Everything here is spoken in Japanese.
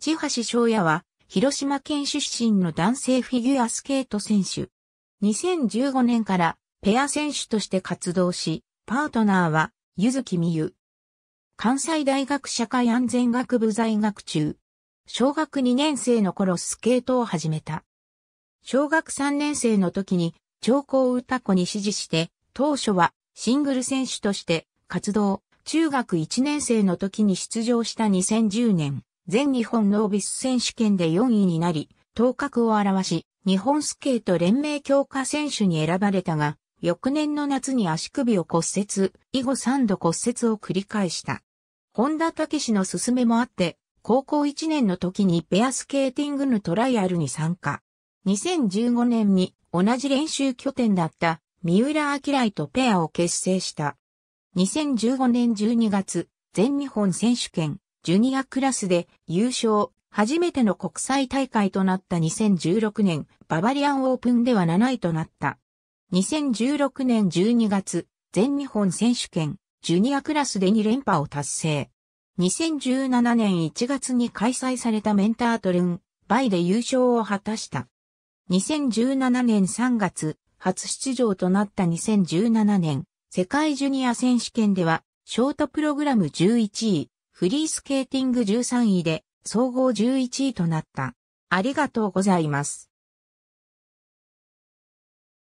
市橋翔也は、広島県出身の男性フィギュアスケート選手。2015年からペア選手として活動し、パートナーは、ゆずきみゆ。関西大学社会安全学部在学中。小学2年生の頃スケートを始めた。小学3年生の時に、長江歌子に指示して、当初はシングル選手として活動、中学1年生の時に出場した2010年、全日本ノービス選手権で4位になり、頭角を表し、日本スケート連盟強化選手に選ばれたが、翌年の夏に足首を骨折、以後3度骨折を繰り返した。本田武史の勧めもあって、高校1年の時にペアスケーティングのトライアルに参加。2015年に同じ練習拠点だった三浦明井とペアを結成した。2015年12月、全日本選手権ジュニアクラスで優勝、初めての国際大会となった2016年、ババリアンオープンでは7位となった。2016年12月、全日本選手権、ジュニアクラスで2連覇を達成。2017年1月に開催されたメンタートルン、バイで優勝を果たした。2017年3月、初出場となった2017年、世界ジュニア選手権では、ショートプログラム11位、フリースケーティング13位で、総合11位となった。ありがとうございます。